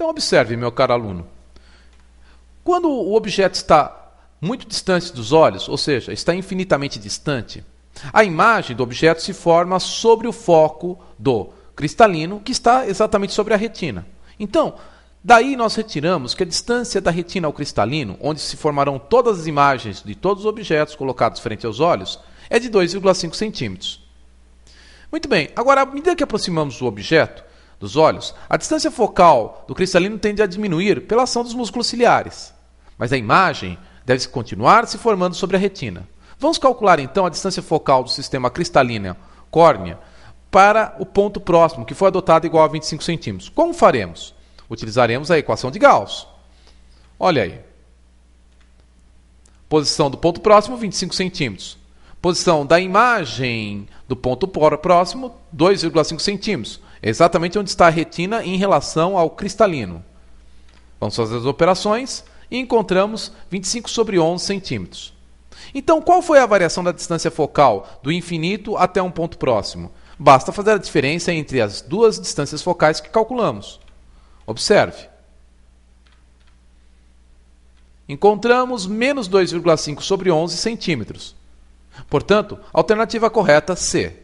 Então, observe, meu caro aluno. Quando o objeto está muito distante dos olhos, ou seja, está infinitamente distante, a imagem do objeto se forma sobre o foco do cristalino, que está exatamente sobre a retina. Então, daí nós retiramos que a distância da retina ao cristalino, onde se formarão todas as imagens de todos os objetos colocados frente aos olhos, é de 2,5 centímetros. Muito bem, agora, à medida que aproximamos o objeto, dos olhos, a distância focal do cristalino tende a diminuir pela ação dos músculos ciliares, mas a imagem deve continuar se formando sobre a retina. Vamos calcular então a distância focal do sistema cristalina córnea para o ponto próximo, que foi adotado igual a 25 centímetros. Como faremos? Utilizaremos a equação de Gauss. Olha aí. Posição do ponto próximo, 25 centímetros. Posição da imagem do ponto próximo, 2,5 centímetros exatamente onde está a retina em relação ao cristalino. Vamos fazer as operações e encontramos 25 sobre 11 centímetros. Então, qual foi a variação da distância focal do infinito até um ponto próximo? Basta fazer a diferença entre as duas distâncias focais que calculamos. Observe. Encontramos menos 2,5 sobre 11 centímetros. Portanto, alternativa correta C.